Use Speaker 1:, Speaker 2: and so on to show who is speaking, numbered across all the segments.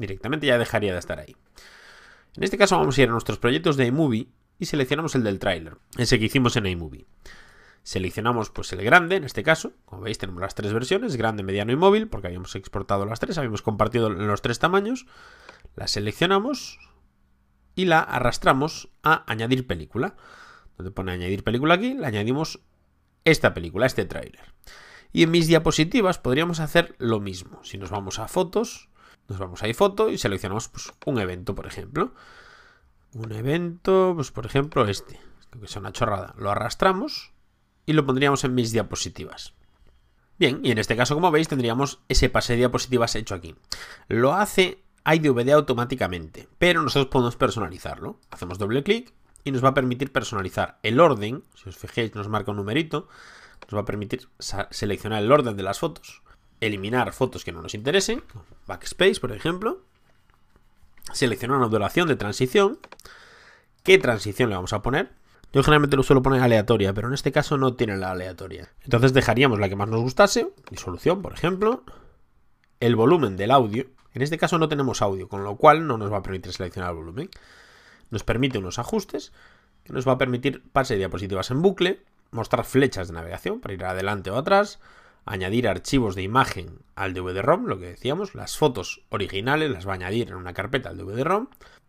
Speaker 1: Directamente ya dejaría de estar ahí. En este caso vamos a ir a nuestros proyectos de iMovie y seleccionamos el del tráiler, ese que hicimos en iMovie. Seleccionamos pues el grande, en este caso, como veis tenemos las tres versiones, grande, mediano y móvil, porque habíamos exportado las tres, habíamos compartido los tres tamaños. La seleccionamos y la arrastramos a añadir película. Donde pone añadir película aquí, le añadimos esta película, este tráiler. Y en mis diapositivas podríamos hacer lo mismo. Si nos vamos a fotos, nos vamos a iFoto y seleccionamos pues, un evento, por ejemplo. Un evento, pues por ejemplo este, que sea una chorrada. Lo arrastramos y lo pondríamos en mis diapositivas. Bien, y en este caso, como veis, tendríamos ese pase de diapositivas hecho aquí. Lo hace iDVD automáticamente, pero nosotros podemos personalizarlo. Hacemos doble clic y nos va a permitir personalizar el orden. Si os fijáis, nos marca un numerito. Nos va a permitir seleccionar el orden de las fotos eliminar fotos que no nos interesen, backspace, por ejemplo, seleccionar una duración de transición, qué transición le vamos a poner. Yo generalmente lo suelo poner aleatoria, pero en este caso no tiene la aleatoria. Entonces dejaríamos la que más nos gustase, disolución, por ejemplo, el volumen del audio. En este caso no tenemos audio, con lo cual no nos va a permitir seleccionar el volumen. Nos permite unos ajustes, que nos va a permitir pasar de diapositivas en bucle, mostrar flechas de navegación para ir adelante o atrás, añadir archivos de imagen al DVD-ROM, lo que decíamos, las fotos originales las va a añadir en una carpeta al DVD-ROM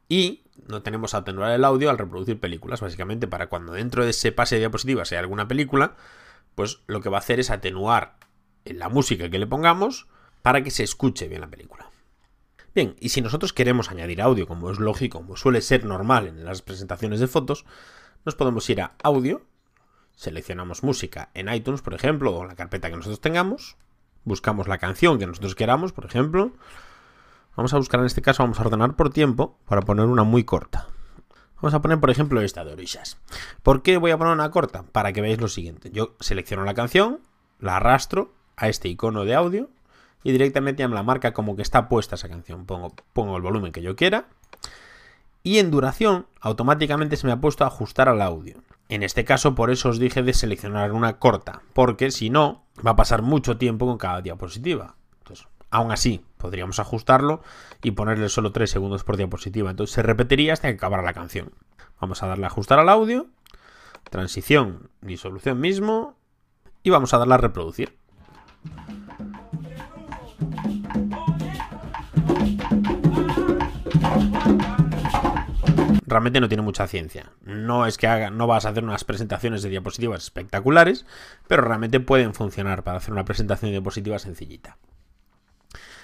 Speaker 1: y no tenemos atenuar el audio al reproducir películas, básicamente para cuando dentro de ese pase de diapositivas hay alguna película, pues lo que va a hacer es atenuar la música que le pongamos para que se escuche bien la película. Bien, y si nosotros queremos añadir audio, como es lógico, como suele ser normal en las presentaciones de fotos, nos podemos ir a audio seleccionamos música en iTunes, por ejemplo, o en la carpeta que nosotros tengamos, buscamos la canción que nosotros queramos, por ejemplo, vamos a buscar en este caso, vamos a ordenar por tiempo para poner una muy corta. Vamos a poner, por ejemplo, esta de orillas. ¿Por qué voy a poner una corta? Para que veáis lo siguiente. Yo selecciono la canción, la arrastro a este icono de audio y directamente ya me la marca como que está puesta esa canción. Pongo, pongo el volumen que yo quiera y en duración automáticamente se me ha puesto a ajustar al audio. En este caso, por eso os dije de seleccionar una corta, porque si no, va a pasar mucho tiempo con cada diapositiva. Entonces, aún así, podríamos ajustarlo y ponerle solo 3 segundos por diapositiva. Entonces se repetiría hasta que acabara la canción. Vamos a darle a ajustar al audio, transición, disolución mismo, y vamos a darle a reproducir. realmente no tiene mucha ciencia. No es que haga, no vas a hacer unas presentaciones de diapositivas espectaculares, pero realmente pueden funcionar para hacer una presentación de diapositivas sencillita.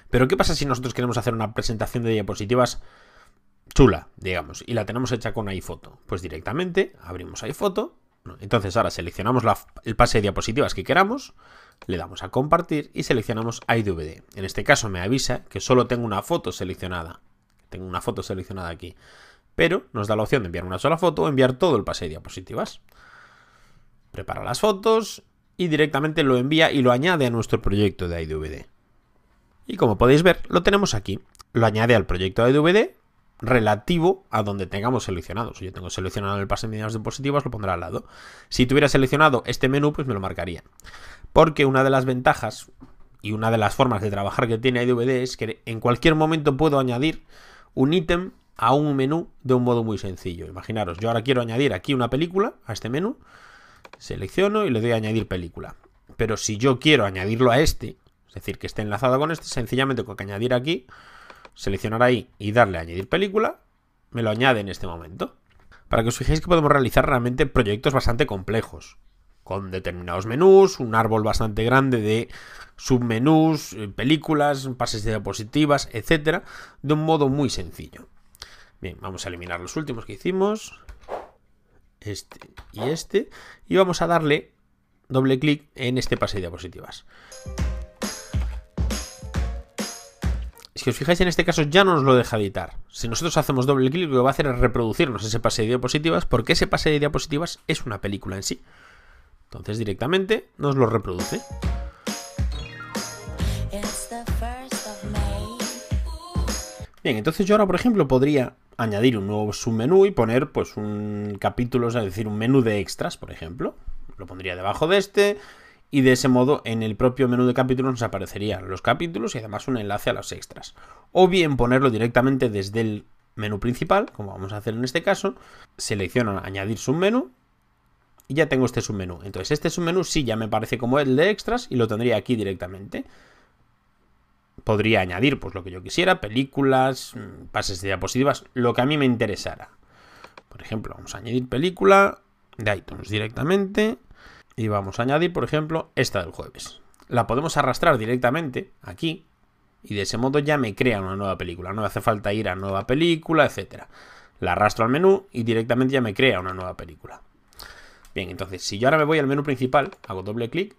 Speaker 1: Pero ¿qué pasa si nosotros queremos hacer una presentación de diapositivas chula, digamos, y la tenemos hecha con iPhoto? Pues directamente abrimos iPhoto. Entonces ahora seleccionamos el pase de diapositivas que queramos, le damos a compartir y seleccionamos iDVD. En este caso me avisa que solo tengo una foto seleccionada. Tengo una foto seleccionada aquí pero nos da la opción de enviar una sola foto o enviar todo el pase de diapositivas. Prepara las fotos y directamente lo envía y lo añade a nuestro proyecto de iDVD. Y como podéis ver, lo tenemos aquí. Lo añade al proyecto de iDVD relativo a donde tengamos seleccionado. Si yo tengo seleccionado el pase de diapositivas, lo pondré al lado. Si tuviera seleccionado este menú, pues me lo marcaría. Porque una de las ventajas y una de las formas de trabajar que tiene iDVD es que en cualquier momento puedo añadir un ítem a un menú de un modo muy sencillo. Imaginaros, yo ahora quiero añadir aquí una película a este menú, selecciono y le doy a añadir película. Pero si yo quiero añadirlo a este, es decir, que esté enlazado con este, sencillamente tengo que añadir aquí, seleccionar ahí y darle a añadir película, me lo añade en este momento. Para que os fijéis que podemos realizar realmente proyectos bastante complejos, con determinados menús, un árbol bastante grande de submenús, eh, películas, pases de diapositivas, etcétera, de un modo muy sencillo. Bien, vamos a eliminar los últimos que hicimos. Este y este. Y vamos a darle doble clic en este pase de diapositivas. Si os fijáis, en este caso ya no nos lo deja editar. Si nosotros hacemos doble clic, lo que va a hacer es reproducirnos ese pase de diapositivas, porque ese pase de diapositivas es una película en sí. Entonces directamente nos lo reproduce. Bien, entonces yo ahora, por ejemplo, podría añadir un nuevo submenú y poner pues un capítulo, es decir, un menú de extras, por ejemplo. Lo pondría debajo de este y de ese modo en el propio menú de capítulos nos aparecerían los capítulos y además un enlace a los extras. O bien ponerlo directamente desde el menú principal, como vamos a hacer en este caso, selecciono añadir submenú y ya tengo este submenú. Entonces este submenú sí ya me parece como el de extras y lo tendría aquí directamente podría añadir pues lo que yo quisiera, películas, mm, pases de diapositivas, lo que a mí me interesara. Por ejemplo, vamos a añadir película de iTunes directamente y vamos a añadir, por ejemplo, esta del jueves. La podemos arrastrar directamente aquí y de ese modo ya me crea una nueva película. No me hace falta ir a nueva película, etcétera. La arrastro al menú y directamente ya me crea una nueva película. Bien, entonces si yo ahora me voy al menú principal, hago doble clic